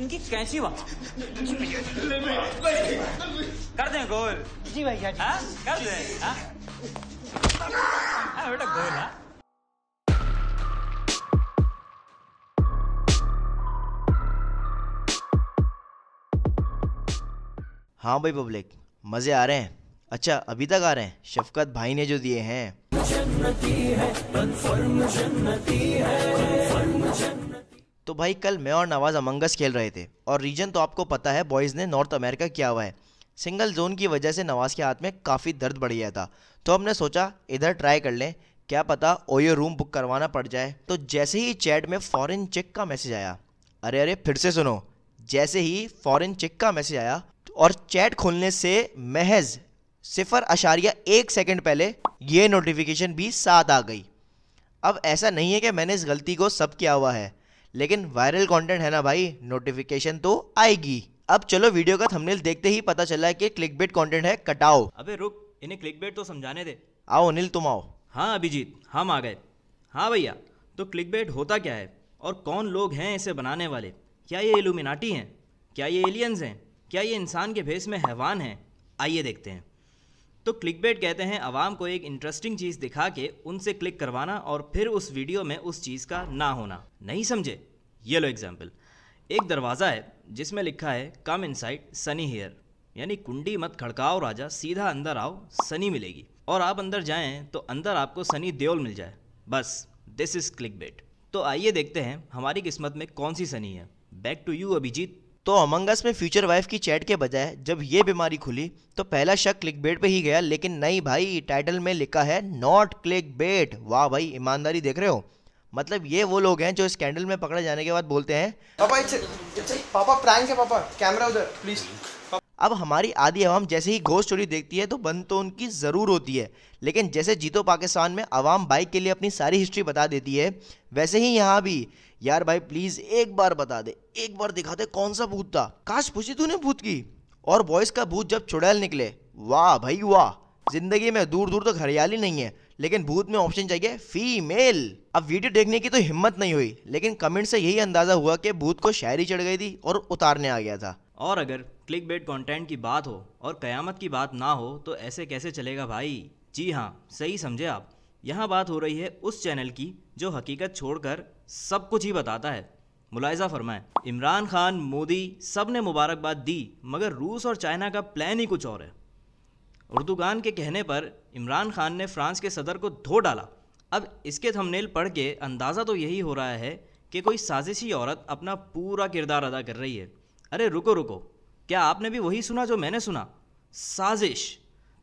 इनकी कैसी बात कर दें गोल जी भैया हाँ हाँ? कर दें हाँ? बेटा गोल है हाँ भाई पब्लिक मज़े आ रहे हैं अच्छा अभी तक आ रहे हैं शफकत भाई ने जो दिए हैं जन्नती है, तो भाई कल मैं और नवाज़ अमंगस खेल रहे थे और रीजन तो आपको पता है बॉयज़ ने नॉर्थ अमेरिका किया हुआ है सिंगल जोन की वजह से नवाज़ के हाथ में काफ़ी दर्द बढ़ गया था तो हमने सोचा इधर ट्राई कर लें क्या पता ओयो रूम बुक करवाना पड़ जाए तो जैसे ही चैट में फॉरेन चेक का मैसेज आया अरे अरे फिर से सुनो जैसे ही फॉरेन चेक का मैसेज आया और चैट खोलने से महज सिफर अशारिया एक सेकेंड पहले ये नोटिफिकेशन भी साथ आ गई अब ऐसा नहीं है कि मैंने इस गलती को सब किया हुआ है लेकिन वायरल कंटेंट है ना भाई नोटिफिकेशन तो आएगी अब चलो वीडियो का थंबनेल देखते ही पता चला है कि क्लिक बेट कॉन्टेंट है कटाओ अबे रुक इन्हें क्लिक बेट तो समझाने दे आओ अनिल तुम आओ हाँ अभिजीत हम आ गए हाँ भैया तो क्लिक बेट होता क्या है और कौन लोग हैं इसे बनाने वाले क्या ये एलुमिनाटी हैं क्या ये एलियंस हैं क्या ये इंसान के भेस में हैवान हैं आइए देखते हैं तो क्लिक बेट कहते हैं आवाम को एक इंटरेस्टिंग चीज़ दिखा के उनसे क्लिक करवाना और फिर उस वीडियो में उस चीज़ का ना होना नहीं समझे ये लो एग्जाम्पल एक दरवाज़ा है जिसमें लिखा है come inside sunny here यानी कुंडी मत खड़काओ राजा सीधा अंदर आओ सनी मिलेगी और आप अंदर जाएं तो अंदर आपको सनी देओल मिल जाए बस दिस इज़ क्लिक बेट तो आइए देखते हैं हमारी किस्मत में कौन सी सनी है बैक टू यू अभिजीत तो अमंगस में फ्यूचर वाइफ की चैट के बजाय जब ये बीमारी खुली तो पहला शक क्लिक बेट पर ही गया लेकिन नहीं भाई टाइटल में लिखा है नॉट क्लिक बेट वाह भाई ईमानदारी देख रहे हो मतलब ये वो लोग हैं जो स्कैंडल में पकड़े जाने के बाद बोलते हैं पापा इट्स पापा प्रैंक है पापा कैमरा उधर प्लीज अब हमारी आधी आवाम जैसे ही घोष चोरी देखती है तो बंद तो उनकी ज़रूर होती है लेकिन जैसे जीतो पाकिस्तान में आवाम बाइक के लिए अपनी सारी हिस्ट्री बता देती है वैसे ही यहाँ भी यार भाई प्लीज़ एक बार बता दे एक बार दिखा दे कौन सा भूत था काश पूछी तूने भूत की और बॉयज़ का भूत जब चुड़ैल निकले वाह भाई वाह ज़िंदगी में दूर दूर तक तो हरियाली नहीं है लेकिन भूत में ऑप्शन चाहिए फीमेल अब वीडियो देखने की तो हिम्मत नहीं हुई लेकिन कमेंट से यही अंदाजा हुआ कि भूत को शायरी चढ़ गई थी और उतारने आ गया था और अगर क्लिक बेट कॉन्टेंट की बात हो और कयामत की बात ना हो तो ऐसे कैसे चलेगा भाई जी हाँ सही समझे आप यहाँ बात हो रही है उस चैनल की जो हकीकत छोड़कर सब कुछ ही बताता है मुलायजा फरमाए इमरान खान मोदी सब ने मुबारकबाद दी मगर रूस और चाइना का प्लान ही कुछ और है उर्दुगान के कहने पर इमरान खान ने फ्रांस के सदर को धो डाला अब इसके थंबनेल पढ़ के अंदाज़ा तो यही हो रहा है कि कोई साजिशी औरत अपना पूरा किरदार अदा कर रही है अरे रुको रुको क्या आपने भी वही सुना जो मैंने सुना साजिश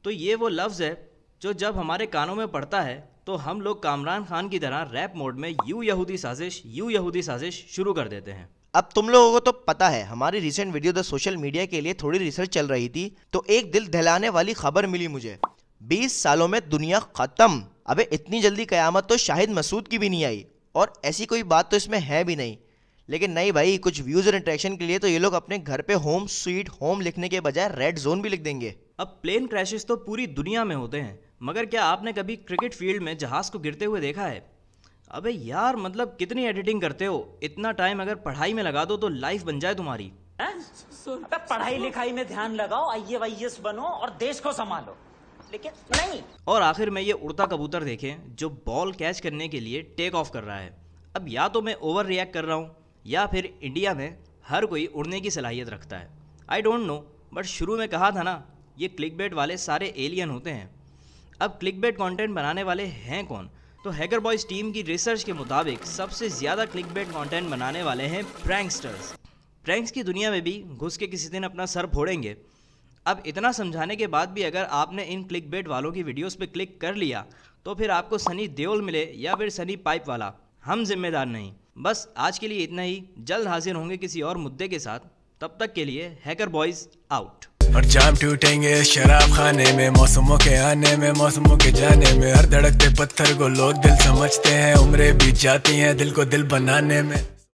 तो ये वो लफ्ज़ है जो जब हमारे कानों में पड़ता है तो हम लोग कामरान खान की तरह रैप मोड में यू यहूदी साजिश यू यहूदी साजिश शुरू कर देते हैं अब तुम लोगों को तो पता है हमारी recent video the social media के लिए थोड़ी रिसर्च चल रही थी तो एक दिल दहलाने वाली खबर मिली मुझे 20 सालों में दुनिया ख़त्म अबे इतनी जल्दी कयामत तो शाहिद मसूद की भी नहीं आई और ऐसी कोई बात तो इसमें है भी नहीं लेकिन नहीं भाई कुछ व्यूज़ और इंट्रैक्शन के लिए तो ये लोग अपने घर पे होम स्वीट होम लिखने के बजाय रेड जोन भी लिख देंगे अब प्लेन क्रैशेस तो पूरी दुनिया में होते हैं मगर क्या आपने कभी क्रिकेट फील्ड में जहाज को गिरते हुए देखा है अबे यार मतलब कितनी एडिटिंग करते हो इतना टाइम अगर पढ़ाई में लगा दो तो लाइफ बन जाए तुम्हारी अबे पढ़ाई लिखाई में ध्यान लगाओ आई बनो और देश को संभालो लेकिन नहीं और आखिर में ये उड़ता कबूतर देखें जो बॉल कैच करने के लिए टेक ऑफ कर रहा है अब या तो मैं ओवर रिएक्ट कर रहा हूँ या फिर इंडिया में हर कोई उड़ने की सलाहियत रखता है आई डोंट नो बट शुरू में कहा था ना ये क्लिक बेट वाले सारे एलियन होते हैं अब क्लिक कंटेंट कॉन्टेंट बनाने वाले हैं कौन तो हैकर बॉयज टीम की रिसर्च के मुताबिक सबसे ज़्यादा क्लिक बेट कॉन्टेंट बनाने वाले हैं प्रैंकस्टर्स प्रैंक्स की दुनिया में भी घुस के किसी दिन अपना सर फोड़ेंगे अब इतना समझाने के बाद भी अगर आपने इन क्लिक बेट वालों की वीडियोस पे क्लिक कर लिया तो फिर आपको सनी देओल मिले या फिर सनी पाइप वाला हम जिम्मेदार नहीं बस आज के लिए इतना ही जल्द हाजिर होंगे किसी और मुद्दे के साथ तब तक के लिए हैकर बॉयज़ आउट और जाम टूटेंगे शराब खाने में मौसमों के आने में मौसमों के जाने में हर धड़कते पत्थर को लोग दिल समझते हैं उम्रें बीत जाती हैं दिल को दिल बनाने में